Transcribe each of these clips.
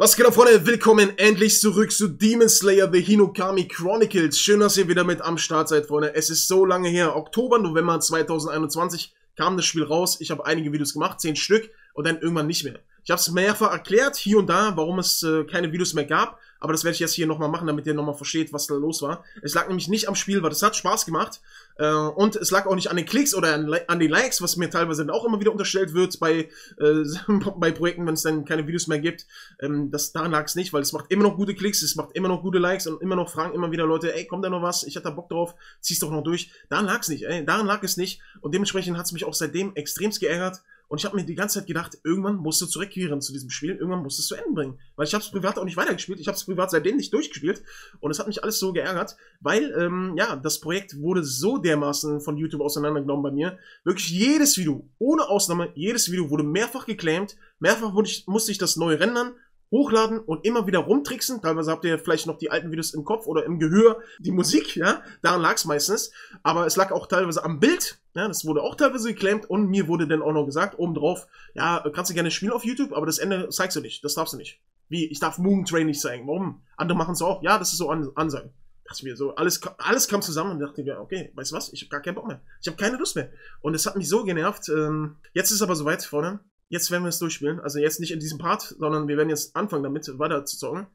Was geht ab, Freunde? Willkommen endlich zurück zu Demon Slayer The Hinokami Chronicles. Schön, dass ihr wieder mit am Start seid, Freunde. Es ist so lange her. Oktober, November 2021 kam das Spiel raus. Ich habe einige Videos gemacht, zehn Stück, und dann irgendwann nicht mehr. Ich habe es mehrfach erklärt, hier und da, warum es äh, keine Videos mehr gab. Aber das werde ich jetzt hier nochmal machen, damit ihr nochmal versteht, was da los war. Es lag nämlich nicht am Spiel, weil das hat Spaß gemacht. Äh, und es lag auch nicht an den Klicks oder an, an, den Likes, was mir teilweise dann auch immer wieder unterstellt wird bei, äh, bei Projekten, wenn es dann keine Videos mehr gibt. Ähm, das, daran lag es nicht, weil es macht immer noch gute Klicks, es macht immer noch gute Likes und immer noch fragen immer wieder Leute, ey, kommt da noch was? Ich hatte Bock drauf, zieh's doch noch durch. Daran lag es nicht, ey, daran lag es nicht. Und dementsprechend hat es mich auch seitdem extremst geärgert. Und ich habe mir die ganze Zeit gedacht, irgendwann musst du zurückkehren zu diesem Spiel, irgendwann musst du es zu Ende bringen. Weil ich habe es privat auch nicht weitergespielt, ich habe es privat seitdem nicht durchgespielt und es hat mich alles so geärgert, weil, ähm, ja, das Projekt wurde so dermaßen von YouTube auseinandergenommen bei mir. Wirklich jedes Video, ohne Ausnahme, jedes Video wurde mehrfach geclaimed, mehrfach ich, musste ich das neu rendern, hochladen und immer wieder rumtricksen. Teilweise habt ihr vielleicht noch die alten Videos im Kopf oder im Gehör, die Musik, ja, daran lag es meistens. Aber es lag auch teilweise am Bild, ja, das wurde auch teilweise geclaimt und mir wurde dann auch noch gesagt, obendrauf, ja, kannst du gerne spielen auf YouTube, aber das Ende zeigst du nicht, das darfst du nicht. Wie, ich darf Moon Train nicht zeigen, warum? Andere machen es auch, ja, das ist so an Ansage. Dachte mir so, alles, alles kam zusammen und dachte mir, okay, weißt du was, ich habe gar keinen Bock mehr. Ich habe keine Lust mehr. Und es hat mich so genervt. Ähm, jetzt ist aber soweit vorne. Jetzt werden wir es durchspielen. Also jetzt nicht in diesem Part, sondern wir werden jetzt anfangen damit weiter zu zocken.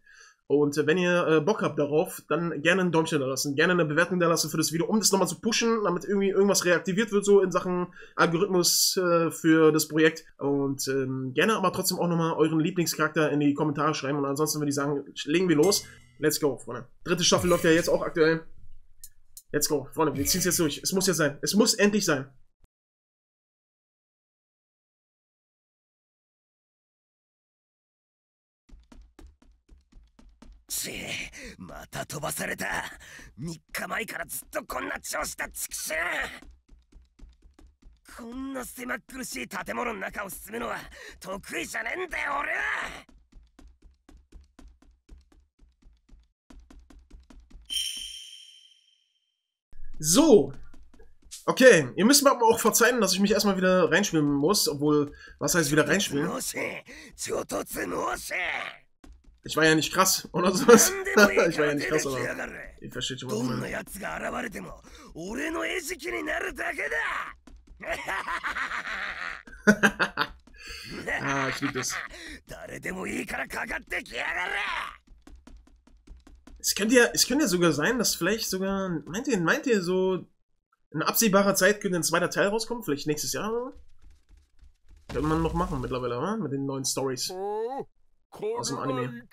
Und äh, wenn ihr äh, Bock habt darauf, dann gerne ein Däumchen da lassen, gerne eine Bewertung da lassen für das Video, um das nochmal zu pushen, damit irgendwie irgendwas reaktiviert wird, so in Sachen Algorithmus äh, für das Projekt. Und ähm, gerne aber trotzdem auch nochmal euren Lieblingscharakter in die Kommentare schreiben. Und ansonsten würde ich sagen, legen wir los. Let's go, Freunde. Dritte Staffel läuft ja jetzt auch aktuell. Let's go, Freunde, wir ziehen es jetzt durch. Es muss jetzt sein. Es muss endlich sein. ちまた飛ばされた3日前からずっとこんな調子だ畜生こんな狭苦しい建物の中を進むのは得意じゃねえんだよ俺はそう Okay, ihr müsst mir aber auch verzeihen, dass ich mich erstmal wieder reinschwimmen muss, obwohl, was heißt wieder reinschwimmen? Ich war ja nicht krass, oder sowas. ich war ja nicht krass, aber Ich verstehe schon, warum. ah, ich liebe das. Es könnte, ja, es könnte ja sogar sein, dass vielleicht sogar... Meint ihr, meint ihr so... In absehbarer Zeit könnte ein zweiter Teil rauskommen? Vielleicht nächstes Jahr? Könnte man noch machen mittlerweile, oder? Mit den neuen Stories. Oh aus dem Anime.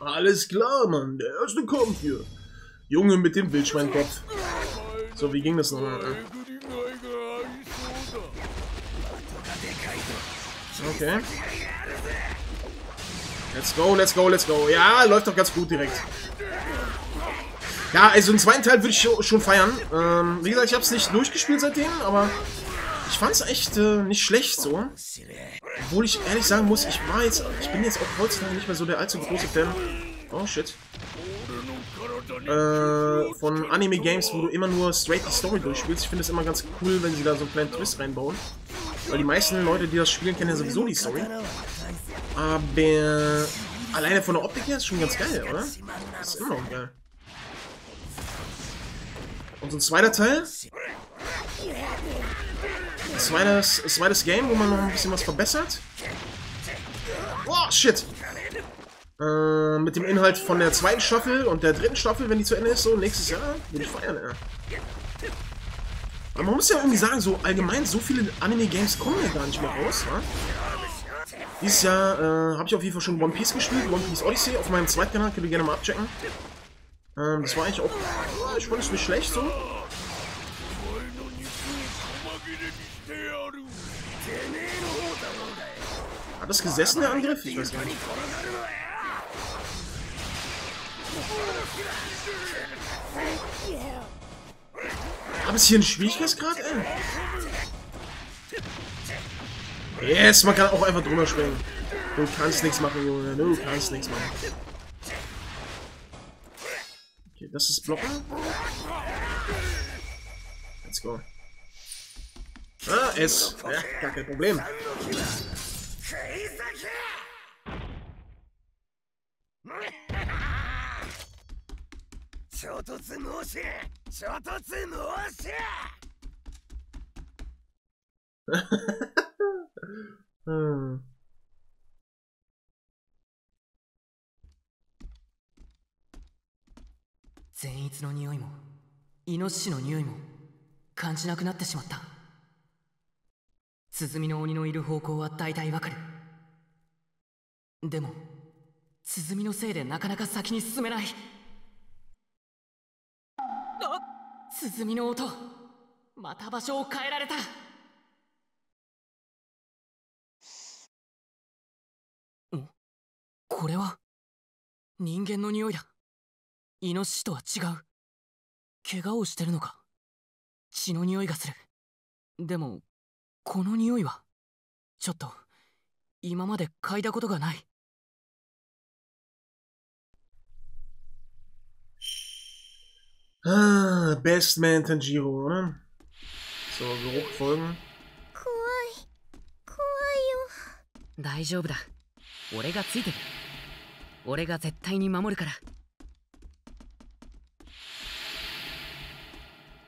Alles klar, Mann. Der erste kommt hier. Junge mit dem Wildschweinkopf. So, wie ging das nochmal? Okay. Let's go, let's go, let's go. Ja, läuft doch ganz gut direkt. Ja, also den zweiten Teil würde ich schon feiern. Ähm, wie gesagt, ich habe es nicht durchgespielt seitdem, aber ich fand es echt äh, nicht schlecht so. Obwohl ich ehrlich sagen muss, ich war jetzt, ich bin jetzt auch heutzutage nicht mehr so der allzu große Fan. Oh shit. Äh, von Anime-Games, wo du immer nur straight die Story durchspielst. Ich finde es immer ganz cool, wenn sie da so einen kleinen Twist reinbauen. Weil die meisten Leute, die das spielen, kennen ja sowieso die Story. Aber alleine von der Optik her ist schon ganz geil, oder? ist immer noch geil. Und so ein zweiter Teil. Ein zweites, ein zweites Game, wo man noch ein bisschen was verbessert. Oh, shit! Äh, mit dem Inhalt von der zweiten Staffel und der dritten Staffel, wenn die zu Ende ist, so nächstes Jahr, würde ich feiern, ja. Aber man muss ja irgendwie sagen, so allgemein, so viele Anime-Games kommen ja gar nicht mehr raus, wa? Dieses Jahr äh, habe ich auf jeden Fall schon One Piece gespielt, One Piece Odyssey, auf meinem zweiten Kanal, könnt ihr gerne mal abchecken. Ähm, das war eigentlich auch, ich fand es nicht schlecht so. Hat das gesessen, der Angriff? Ich weiß gar nicht. Gab es hier ein Schwierigkeitsgrad, ey? Yes, man kann auch einfach drüber springen. Du kannst nichts machen, Junge. Du kannst nichts machen. Okay, das ist Blocken. Let's go. Ah, es. Ja, gar kein Problem. 衝突申し衝突申し うん善逸の匂いもイノシシの匂いも感じなくなってしまった鼓の鬼のいる方向は大体わかるでも鼓のせいでなかなか先に進めない鼓の音また場所を変えられたんこれは人間の匂いだイノシシとは違う怪我をしてるのか血の匂いがするでもこの匂いはちょっと今まで嗅いだことがない Best Man Tanjiro, e So, Geruch folgen. 大丈夫だ俺がついてる俺が絶対に守るから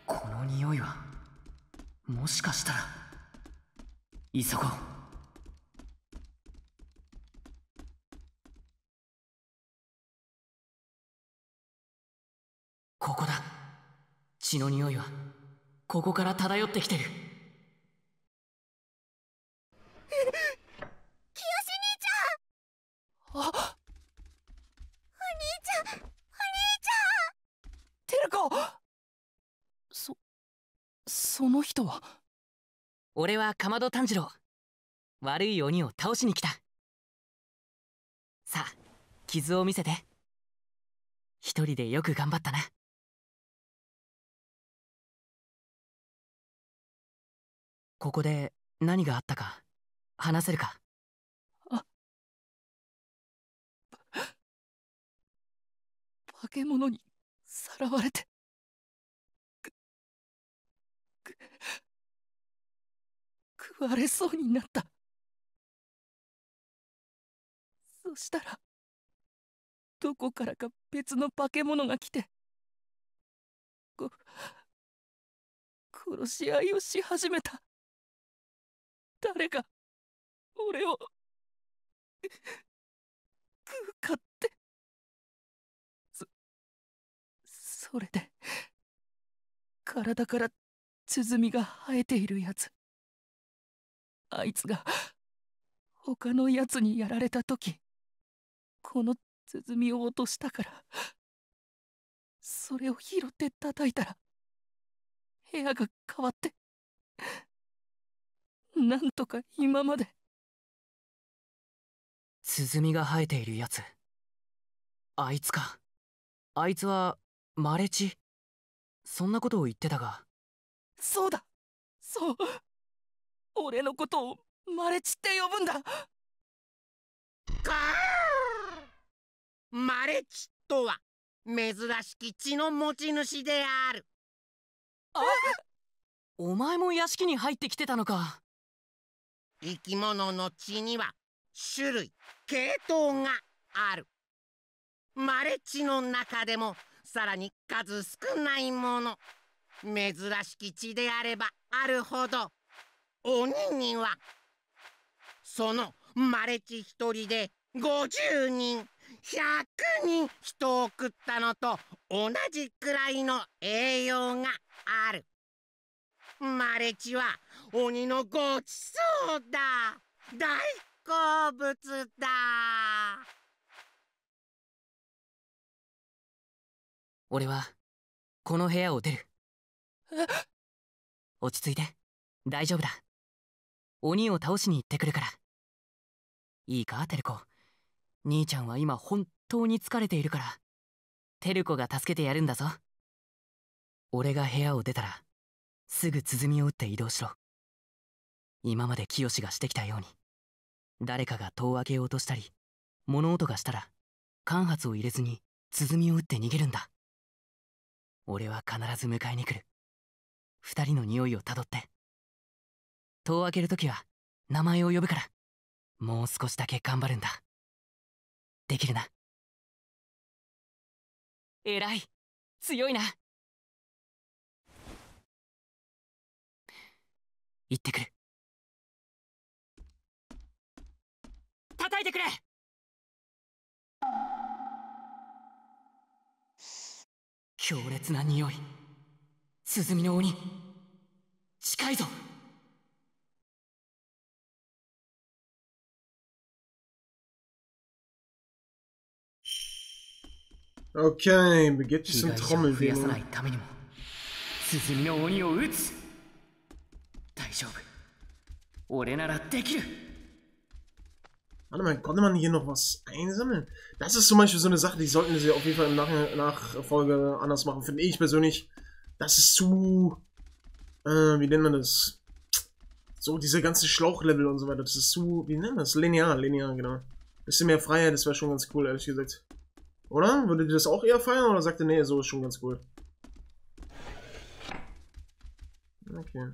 この匂いはもしかしたら急ごう血の匂いはここから漂ってきてる清兄ちゃんあお兄ちゃんお兄ちゃんテルコそその人は俺はかまど炭治郎悪い鬼を倒しに来たさあ傷を見せて一人でよく頑張ったなここで何があったか話せるかあ化け物にさらわれて食われそうになったそしたらどこからか別の化け物が来てこ殺し合いをし始めた。誰か、俺を、食うかって。そ、それで、体から鼓が生えているやつ。あいつが、他のやつにやられた時、この鼓を落としたから、それを拾って叩いたら、部屋が変わって、なんとか今まで鼓が生えているやつあいつかあいつはマレチそんなことを言ってたがそうだそう俺のことをマレチって呼ぶんだマレチとは珍しき血の持ち主であるあお前も屋敷に入ってきてたのか生き物の血には種類系統があるマレ地の中でもさらに数少ないもの珍しき血であればあるほど鬼にはそのマレ地一人で50人100人人を食ったのと同じくらいの栄養があるマレ地は鬼のごちそうだ大好物だ俺はこの部屋を出る落ち着いて大丈夫だ鬼を倒しに行ってくるからいいかテルコ兄ちゃんは今本当に疲れているからテルコが助けてやるんだぞ俺が部屋を出たらすぐ鼓を打って移動しろ今まで清がしてきたように誰かが戸を開けようとしたり物音がしたら間髪を入れずに鼓を打って逃げるんだ俺は必ず迎えに来る二人の匂いをたどって戸を開けるときは名前を呼ぶからもう少しだけ頑張るんだできるな偉い強いな行ってくる叩いてくれ強烈な匂い鼓の鬼近いぞオッケー、we get you s o さないためにも鼓の鬼を撃つ大丈夫俺ならできる Warte mal, konnte man hier noch was einsammeln? Das ist zum Beispiel so eine Sache, die sollten sie auf jeden Fall im Nach Nachfolge anders machen, finde ich persönlich. Das ist zu... Äh, wie nennt man das? So, diese ganzen Schlauchlevel und so weiter, das ist zu... Wie nennt man das? Linear, linear, genau. Bisschen mehr Freiheit, das wäre schon ganz cool, ehrlich gesagt. Oder? Würdet ihr das auch eher feiern oder sagt ihr, nee, so ist schon ganz cool? Okay.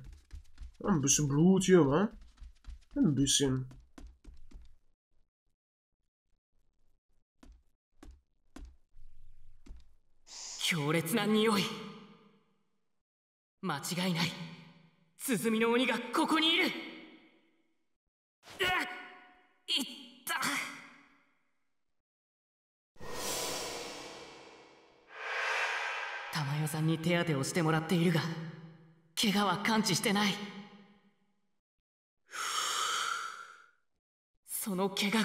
Ja, ein bisschen Blut hier, wa? Ein bisschen. 強烈な匂い間違いない鼓の鬼がここにいるうっいった珠代さんに手当てをしてもらっているが怪我は完治してないその怪我が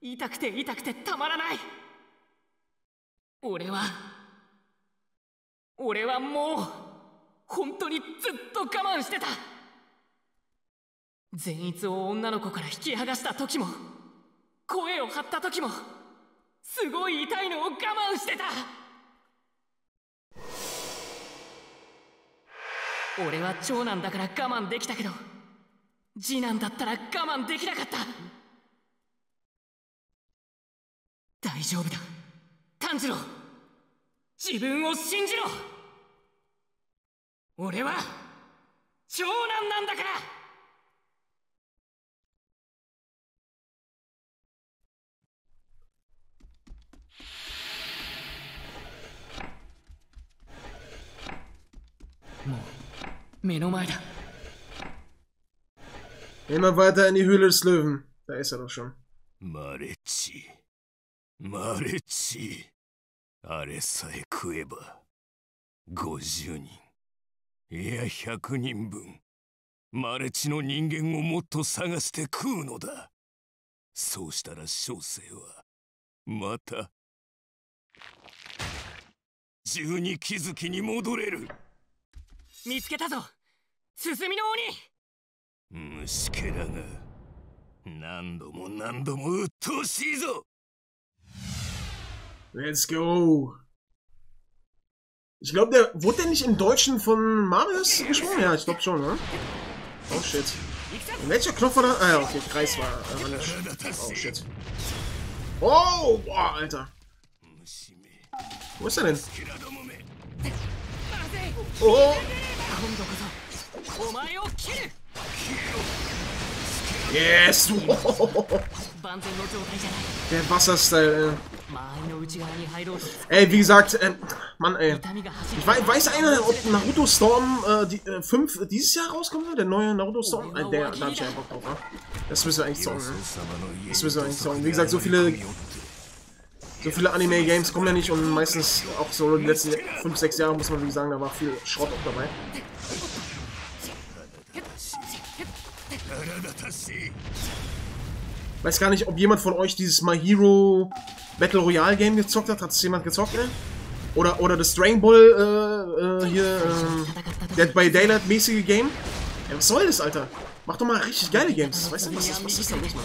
痛くて痛くてたまらない俺は俺はもう本当にずっと我慢してた善逸を女の子から引き剥がした時も声を張った時もすごい痛いのを我慢してた俺は長男だから我慢できたけど次男だったら我慢できなかった大丈夫だ炭治郎自分を信じろ俺は長男なんだからもう目の前だ Immer weiter in die Höhle des Löwen. Da ist er doch schon. Marici. Marici. あれさえ食えば50人いや100人分マレチの人間をもっと探して食うのだそうしたら小生はまた十二気づきに戻れる見つけたぞ進みの鬼虫けらが何度も何度も鬱陶しいぞ Let's go. Ich glaube, der wurde der nicht im Deutschen von Marius gesprochen? Ja, ich glaube schon, ne? Oh shit. Und welcher Knopf war da? Ah ja, okay, Kreis war äh, anders. Oh shit. Oh, boah, Alter. Wo ist er denn? Oh! Yes! Oh. Der Wasserstyle, ey. Ey, wie gesagt, äh, Mann, ey. Ich weiß, weiß einer, ob Naruto Storm 5 äh, die, äh, äh dieses Jahr rauskommt? Der neue Naruto Storm? Äh, der, da hab ich einfach drauf, ne? Das müssen wir eigentlich zocken. Ne? Das müssen wir eigentlich zocken. Wie gesagt, so viele. So viele Anime-Games kommen ja nicht und meistens auch so die letzten 5, 6 Jahre, muss man wie sagen, da war viel Schrott auch dabei. Weiß gar nicht, ob jemand von euch dieses My Hero Battle Royale Game gezockt hat. Hat es jemand gezockt, ey? Oder, oder das Dragon Ball, äh, äh, hier, äh, Dead by Daylight mäßige Game? Ey, was soll das, Alter? Mach doch mal richtig geile Games. Weißt du, was ist, was ist da los, Mann?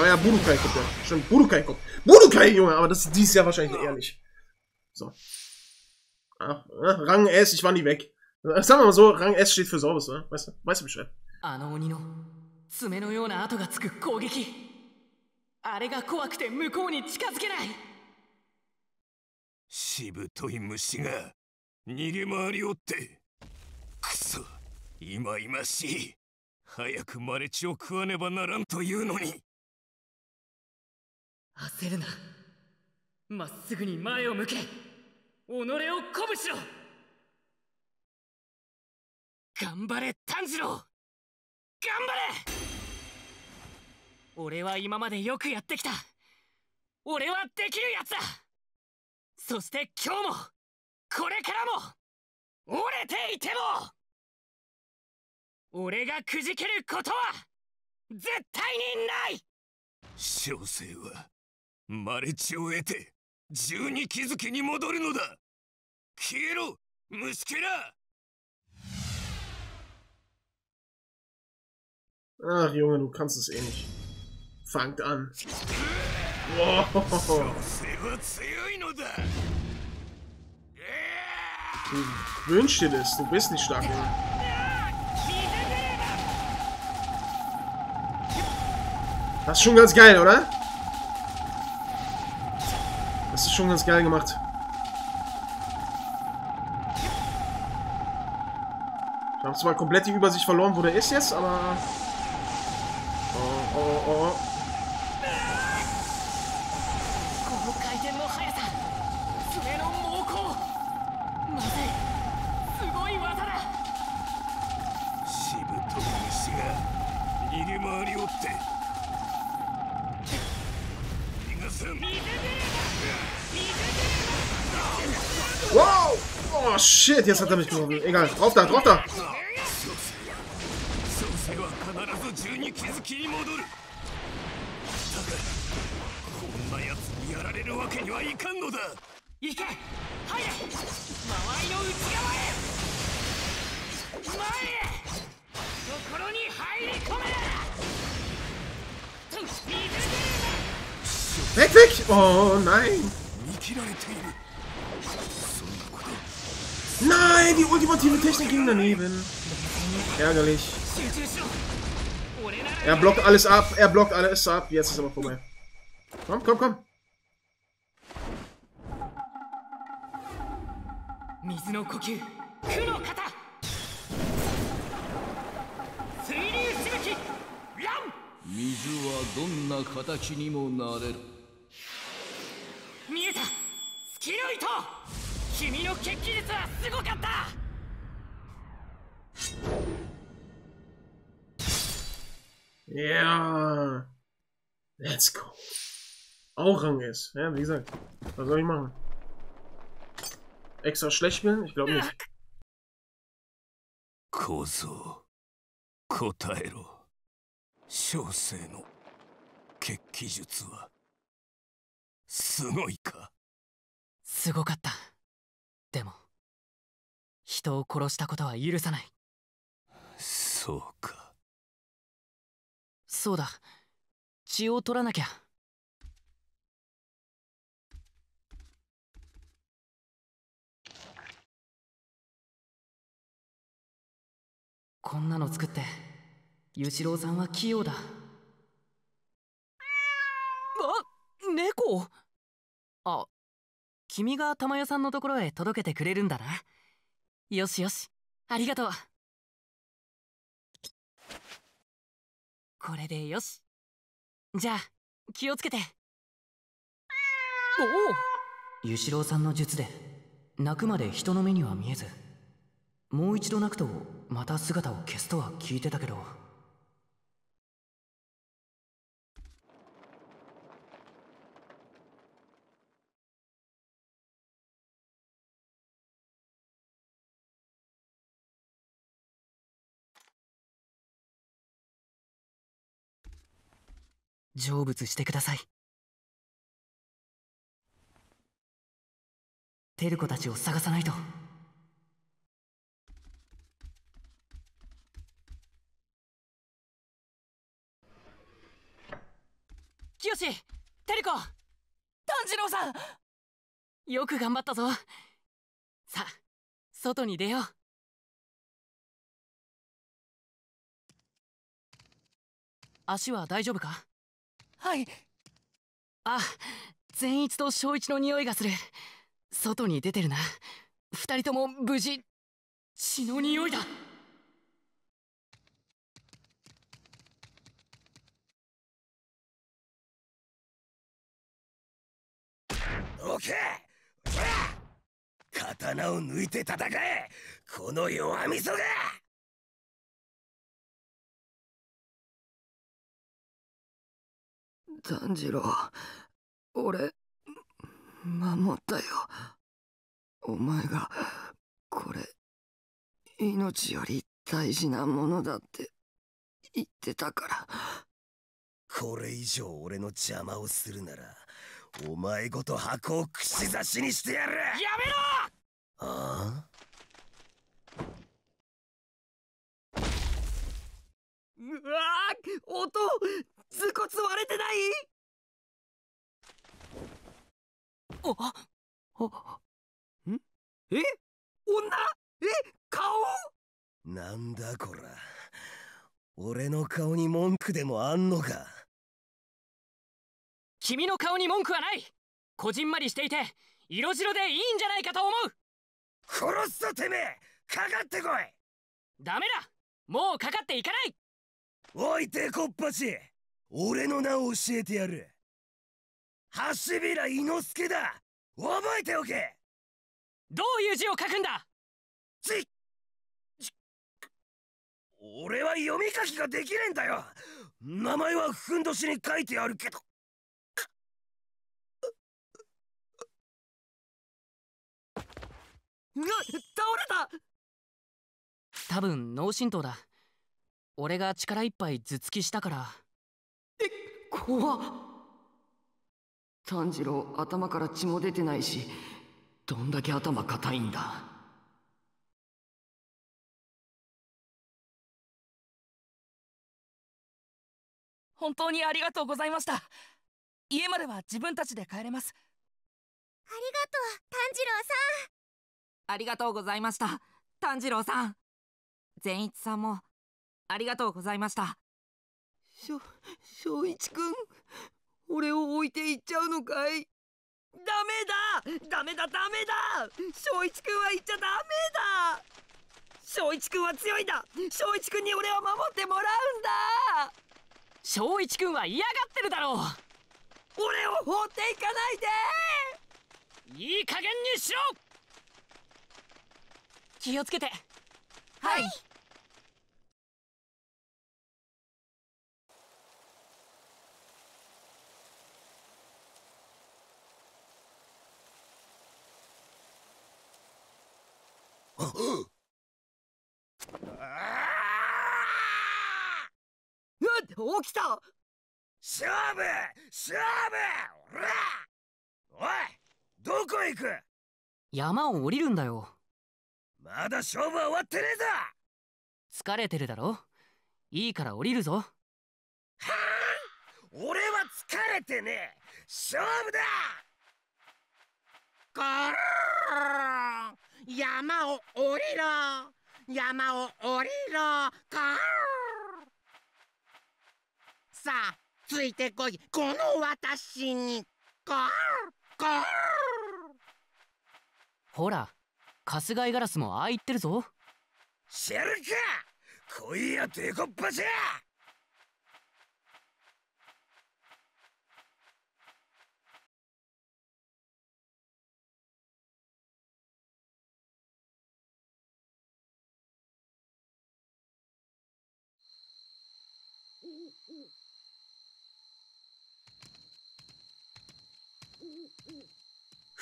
Ah ja, Budokai kommt ja. Stimmt, Budokai kommt. Budokai, Junge, aber das ist dieses Jahr wahrscheinlich ehrlich. So. Ach, ah, Rang S, ich war nie weg. Sagen wir mal so, Rang S steht für Sorbus, o e Weißt du, weißt du Bescheid? あの鬼の爪のような跡がつく攻撃あれが怖くて向こうに近づけないしぶとい虫が逃げ回りおってくそ今今しい早くマレチを食わねばならんというのに焦るなまっすぐに前を向け己を鼓舞しろ頑張れ炭治郎頑張れ俺は今までよくやってきた俺はできるやつだそして今日もこれからも折れていても俺がくじけることは絶対にない小生はマレチを得て十二気づきに戻るのだ消えろ虫けら Ach Junge, du kannst es eh nicht. Fangt an. Wow. Du wünschst dir das, du bist nicht stark. Junge. Das ist schon ganz geil, oder? Das ist schon ganz geil gemacht. Ich habe zwar komplett die Übersicht verloren, wo der ist jetzt, aber... が逃げ回りおって逃がせん Wow! Oh shit, jetzt hat er mich getroffen. Egal, drauf da, drauf da! Weg, weg! Oh nein! Nein, die ultimative Technik ging daneben. Ärgerlich. Er blockt alles ab, er blockt alles ab. Jetzt ist aber vorbei. Komm, komm, komm. Kuno Kata! 水はどんな形にもなれる見えた月の糸君の血気術はすごかった Ja. Yeah. Let's go. Auch Ranges. Ja, wie gesagt. Was soll ich machen? Extra schlecht spielen? Ich glaube nicht. Koso. Kotairo. 小生の血気術はすごいかすごかったでも人を殺したことは許さないそうかそうだ血を取らなきゃこんなの作って。ゆしろさんは器用だあ猫あ君が珠代さんのところへ届けてくれるんだなよしよしありがとうこれでよしじゃあ気をつけておおユシロウさんの術で泣くまで人の目には見えずもう一度泣くとまた姿を消すとは聞いてたけど。成仏してくださいテルコたちを探さないとキヨシテルコ炭治郎さんよく頑張ったぞさあ外に出よう足は大丈夫かないあ善一と正一の匂いがする外に出てるな二人とも無事血の匂いだオケ刀を抜いて戦えこの弱みそが炭治郎俺守ったよお前がこれ命より大事なものだって言ってたからこれ以上俺の邪魔をするならお前ごと箱を串刺しにしてやるやめろああうわあ音頭骨割れてないああんえ女え顔なんだこら俺の顔に文句でもあんのか君の顔に文句はないこじんまりしていて色白でいいんじゃないかと思う殺すぞてめえかかってこいダメだもうかかっていかないおいてこっぱし俺の名を教えてやる橋平伊之助だ覚えておけどういう字を書くんだち俺は読み書きができねえんだよ名前はふんどしに書いてあるけどうわ倒れた多分脳震盪だ俺が力いっぱい頭突きしたからえっ怖っ炭治郎頭から血も出てないしどんだけ頭硬いんだ本当にありがとうございました家までは自分たちで帰れますありがとう炭治郎さんありがとうございました炭治郎さん善一さんもありがとうございました。しょ、翔一くん。俺を置いていっちゃうのかいダメだダメだダメだ翔一くんは行っちゃダメだ翔一くんは強いんだ翔一くんに俺は守ってもらうんだ翔一くんは嫌がってるだろう俺を放っていかないでいい加減にしろ気をつけてはい、はいうっ起きた勝負勝負おらおいどこ行く山を降りるんだよまだ勝負は終わってねえぞ疲れてるだろいいから降りるぞはあ俺は疲れてねえ勝負だガーン山を降りろ山を降りろカさあついてこいこの私にカーほら春日井ガラスもああ言ってるぞシェルカ来いやデコッパシャ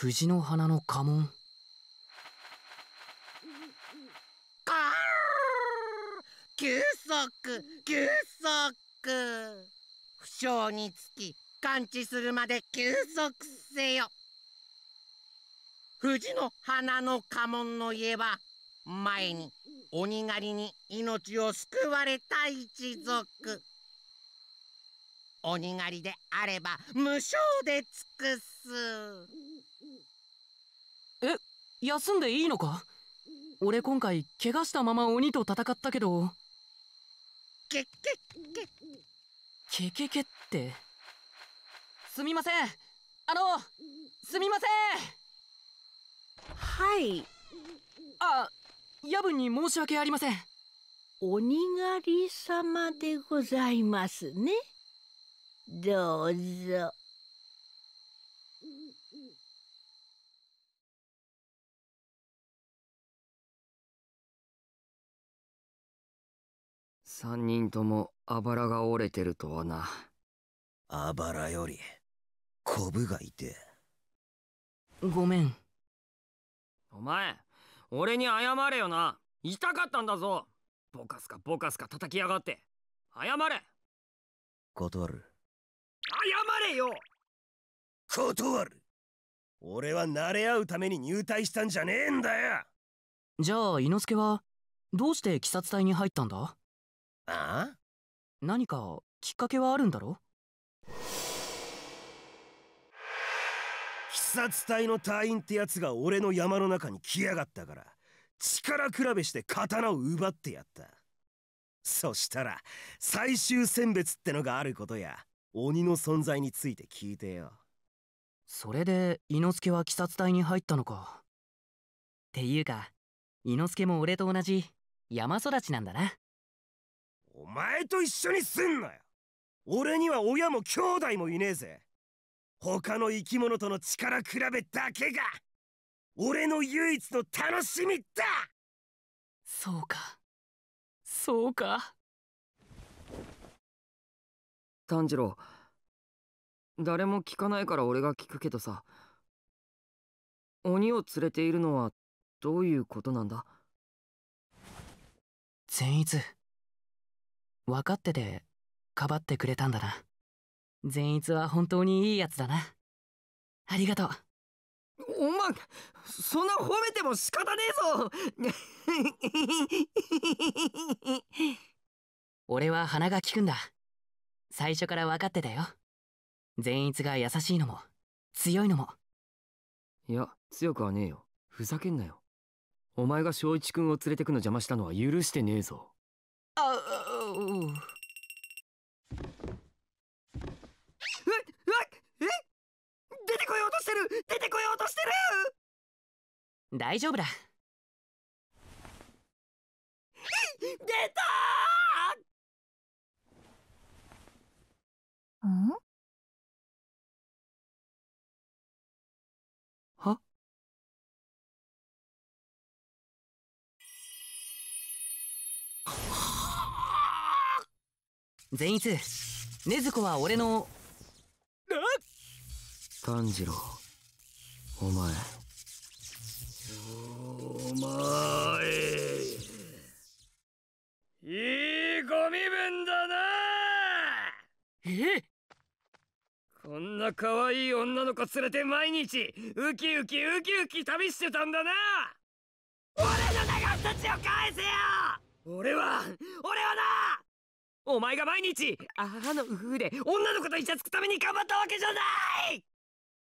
藤の花の家紋かー休息休息負傷につき完治するまで休息せよ藤の花の家紋の家は前に鬼狩りに命を救われた一族鬼狩りであれば無償で尽くす。休んでいいのか俺今回怪我したまま鬼と戦ったけどけけけけってすみませんあのすみませんはいあ夜分に申し訳ありません鬼狩り様でございますねどうぞ三人ともあばらが折れてるとはなあばらよりコブがいてごめんお前俺に謝れよな痛かったんだぞボカスカボカスカ叩きやがって謝れ断る謝れよ断る俺は慣れ合うために入隊したんじゃねえんだよじゃあ伊之助はどうして鬼殺隊に入ったんだああ何かきっかけはあるんだろ鬼殺隊の隊員ってやつが俺の山の中に来やがったから力比べして刀を奪ってやったそしたら最終選別ってのがあることや鬼の存在について聞いてよそれで伊之助は鬼殺隊に入ったのかっていうか伊之助も俺と同じ山育ちなんだなお前と一緒にすんなよ俺には親も兄弟もいねえぜ他の生き物との力比べだけが俺の唯一の楽しみだそうかそうか炭治郎誰も聞かないから俺が聞くけどさ鬼を連れているのはどういうことなんだ善逸分かっててかばってくれたんだな善逸は本当にいいやつだなありがとうおまんそんな褒めても仕方ねえぞ 俺は鼻が利くんだ最初から分かってたよ善逸が優しいのも強いのもいや強くはねえよふざけんなよお前が翔一君を連れてくの邪魔したのは許してねえぞあ出てこようとしてる出てこようとしてる大丈夫だ出たん善逸禰豆子は俺の炭治郎お前お前いいご身分だなえこんな可愛い女の子連れて毎日ウキウキウキウキ旅してたんだな俺の長たちを返せよ俺は俺はなお前が毎日母のうふで女の子とイチャつくために頑張ったわけじゃない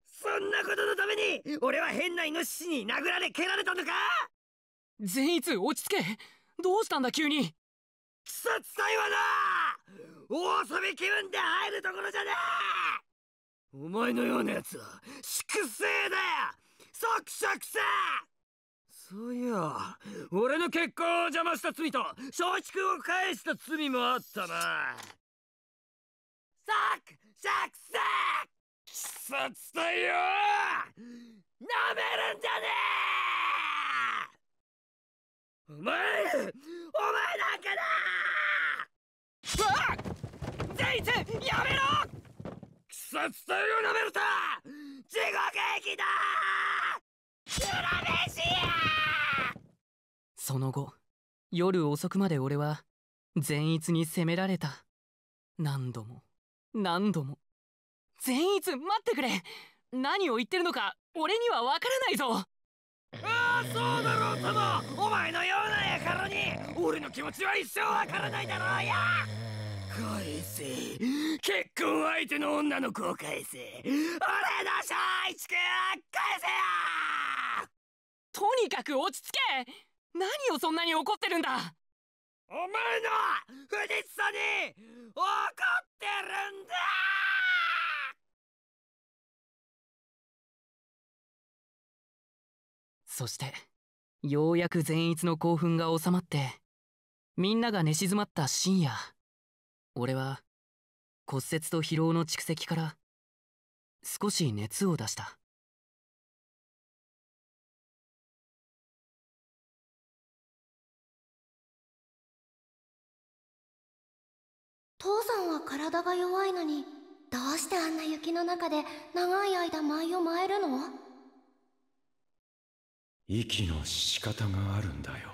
そんなことのために俺は変なイノシシに殴られ蹴られたのか善逸落ち着けどうしたんだ急に貴様伝いはなお遊び気分で入るところじゃねえお前のようなやつは粛清だよ即職さそういやの結婚を邪魔した罪と松竹を返した罪もあったなサックシャクサック鬼殺隊よなめるんじゃねえお前お前なんかだわっ全員やめろ鬼殺隊をなめるた地獄行きだ黒飯やその後夜遅くまで俺は善逸に責められた何度も何度も善逸待ってくれ何を言ってるのか俺にはわからないぞああそうだろうとお前のようなやからに俺の気持ちは一生わからないだろうや返せ結婚相手の女の子を返せ俺の正一君を返せよとにかく落ち着け何をそんなに怒ってるんだお前の不実さに怒ってるんだそしてようやく善逸の興奮が収まってみんなが寝静まった深夜俺は骨折と疲労の蓄積から少し熱を出した父さんは体が弱いのにどうしてあんな雪の中で長い間舞を舞えるの息の仕方があるんだよ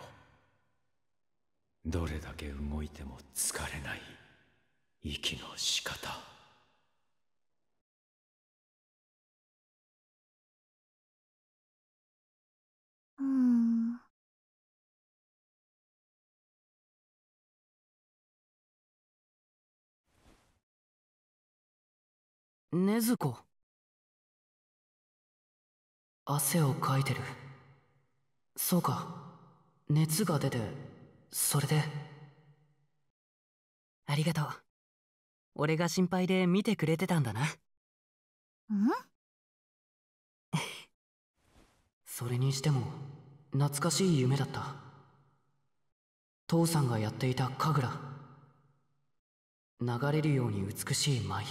どれだけ動いても疲れない息の仕方うん禰豆子汗をかいてるそうか熱が出てそれでありがとう俺が心配で見てくれてたんだなうん それにしても懐かしい夢だった父さんがやっていた神楽流れるように美しい舞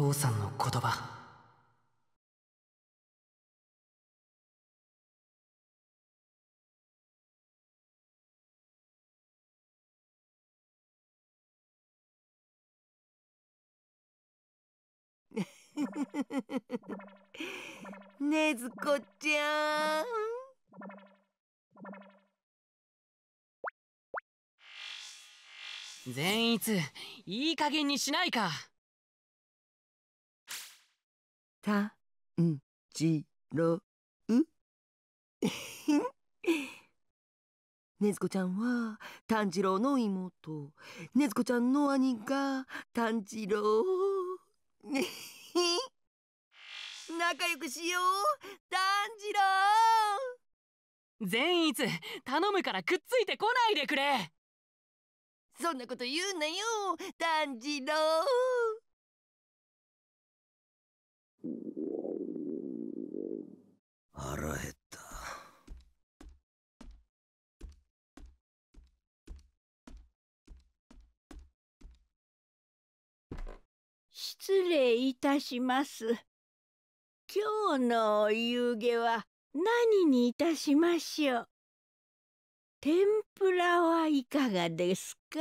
父さんの言葉ねずこちゃん。善逸いい加減にしないかたんじろう。ねずこちゃんは炭治郎の妹ねずこちゃんの兄が炭治郎 仲良くしよう炭治郎善逸頼むからくっついてこないでくれそんなこと言うなよ炭治郎腹減った失礼いたします今日のお夕げは何にいたしましょう天ぷらはいかがですか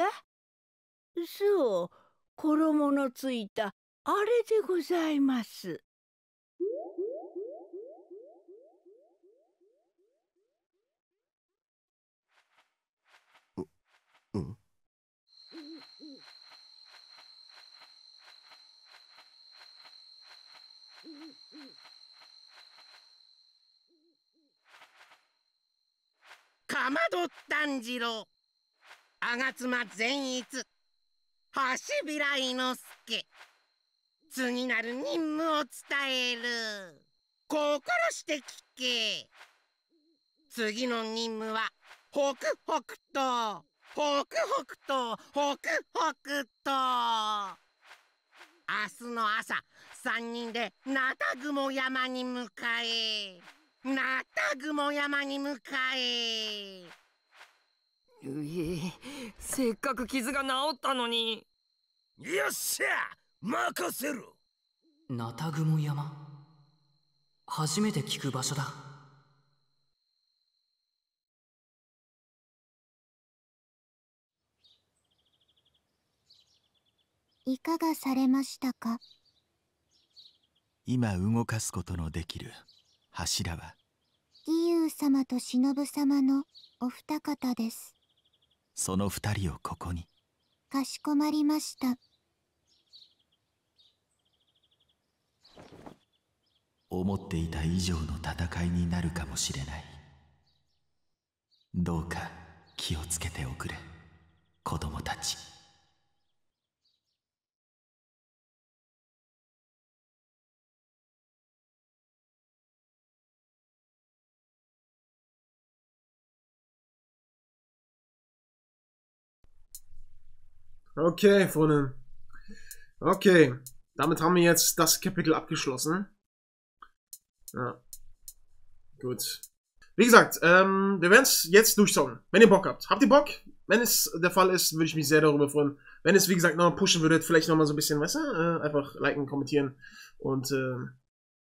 そう衣のついたあれでございます。丹次郎吾妻善逸橋平伊之助次なる任務を伝える心して聞け次の任務は北北東北北東北北東明日の朝3人でなたグモ山に向かえナたグモ山に向かえうえせっかく傷が治ったのによっしゃ任せろナタグモ山初めて聞く場所だいかがされましたか今動かすことのできる柱は義勇様と忍様のお二方ですその二人をここにかしこまりました思っていた以上の戦いになるかもしれないどうか気をつけておくれ子供たち。Okay, Freunde. Okay. Damit haben wir jetzt das Kapitel abgeschlossen. Ja. Gut. Wie gesagt, ähm, wir werden es jetzt durchzocken, wenn ihr Bock habt. Habt ihr Bock? Wenn es der Fall ist, würde ich mich sehr darüber freuen. Wenn es, wie gesagt, nochmal pushen würdet, vielleicht nochmal so ein bisschen, weißt du, äh, einfach liken, kommentieren und äh,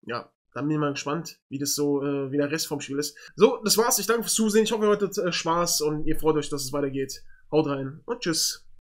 ja, dann bin ich mal gespannt, wie das so, äh, wie der Rest vom Spiel ist. So, das war's. Ich danke fürs Zusehen. Ich hoffe, ihr hattet äh, Spaß und ihr freut euch, dass es weitergeht. Haut rein und tschüss.